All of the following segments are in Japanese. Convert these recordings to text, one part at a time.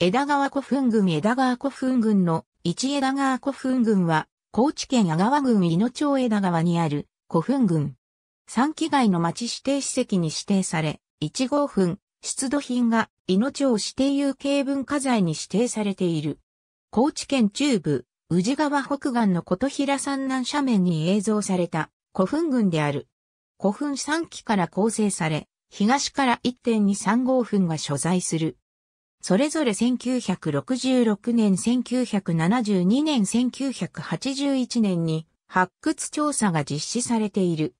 枝川古墳群枝川古墳群の一枝川古墳群は、高知県阿川郡井野町枝川にある古墳群。三期外の町指定史跡に指定され、一号墳、出土品が井野町指定有形文化財に指定されている。高知県中部、宇治川北岸の琴平山南斜面に映像された古墳群である。古墳三期から構成され、東から1 2 3号墳が所在する。それぞれ1966年、1972年、1981年に発掘調査が実施されている。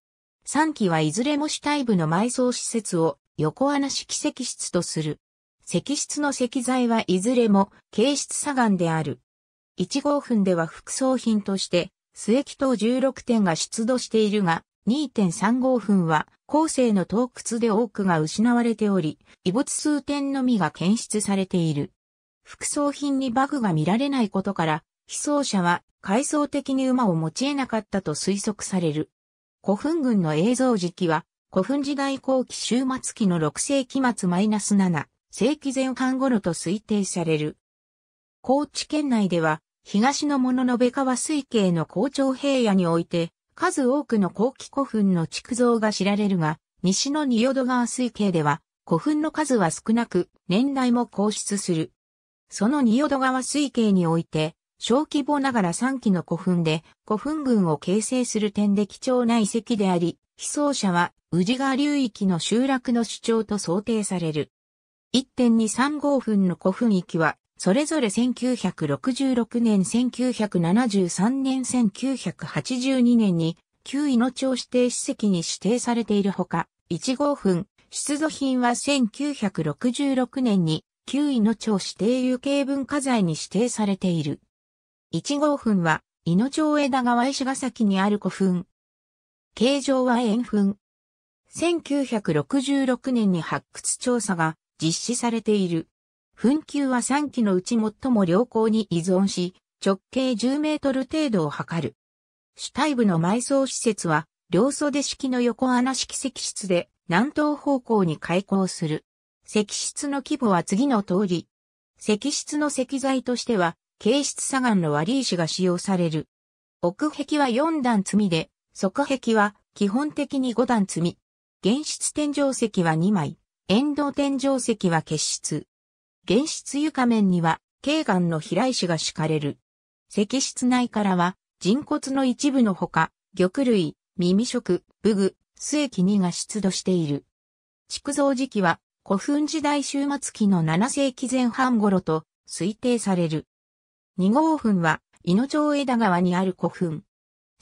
3期はいずれも主体部の埋葬施設を横穴式石室とする。石室の石材はいずれも形質砂岩である。1号墳では副葬品として、末木等16点が出土しているが、2.35分は、後世の洞窟で多くが失われており、遺物数点のみが検出されている。副葬品にバグが見られないことから、被葬者は階層的に馬を持ち得なかったと推測される。古墳群の映像時期は、古墳時代後期終末期の6世紀末マイナス -7 世紀前半頃と推定される。高知県内では、東の物の部川水系の高長平野において、数多くの後期古墳の築造が知られるが、西の仁淀川水系では古墳の数は少なく、年代も高出する。その仁淀川水系において、小規模ながら3期の古墳で古墳群を形成する点で貴重な遺跡であり、被葬者は宇治川流域の集落の主張と想定される。1.235分の古墳域はそれぞれ1966年、1973年、1982年に旧井野町指定史跡に指定されているほか、1号墳、出土品は1966年に旧井野町指定有形文化財に指定されている。1号墳は、井野町枝川石ヶ崎にある古墳。形状は円墳。1966年に発掘調査が実施されている。墳球は3基のうち最も良好に依存し、直径10メートル程度を測る。主体部の埋葬施設は、両袖式の横穴式石室で、南東方向に開口する。石室の規模は次の通り。石室の石材としては、形質砂岩の割り石が使用される。奥壁は4段積みで、側壁は基本的に5段積み。原質天井石は2枚、沿道天井石は結室。原質床面には、慶岩の飛来が敷かれる。石室内からは、人骨の一部のほか、玉類、耳食、武具、末期2が出土している。築造時期は、古墳時代終末期の7世紀前半頃と推定される。二号墳は、井野町枝川にある古墳。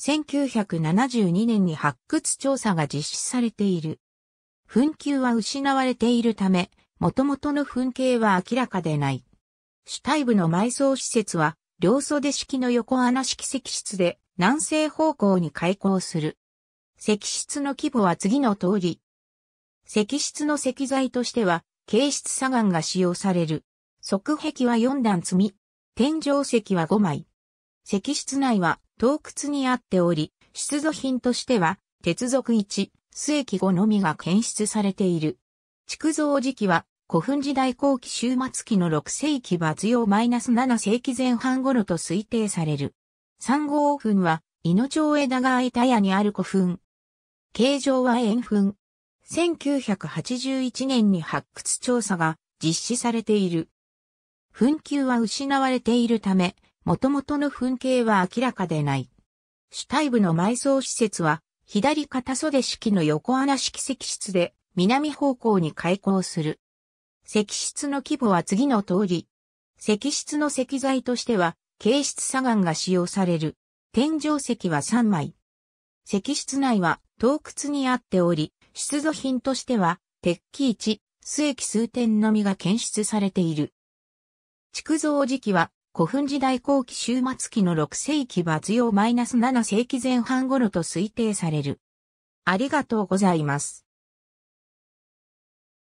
1972年に発掘調査が実施されている。墳丘は失われているため、元々の噴景は明らかでない。主体部の埋葬施設は、両袖式の横穴式石室で、南西方向に開口する。石室の規模は次の通り。石室の石材としては、形質砂岩が使用される。側壁は4段積み、天井石は5枚。石室内は洞窟にあっており、出土品としては、鉄属1、末液5のみが検出されている。築造時期は古墳時代後期終末期の6世紀末用 -7 世紀前半頃と推定される。3号墳は、猪町枝川板屋にある古墳。形状は円墳。1981年に発掘調査が実施されている。墳丘は失われているため、元々の墳形は明らかでない。主体部の埋葬施設は、左肩袖式の横穴式石室で、南方向に開港する。石室の規模は次の通り。石室の石材としては、形質砂岩が使用される。天井石は3枚。石室内は洞窟にあっており、出土品としては、鉄器一、数液数点のみが検出されている。築造時期は、古墳時代後期終末期の6世紀末用マイナス -7 世紀前半頃と推定される。ありがとうございます。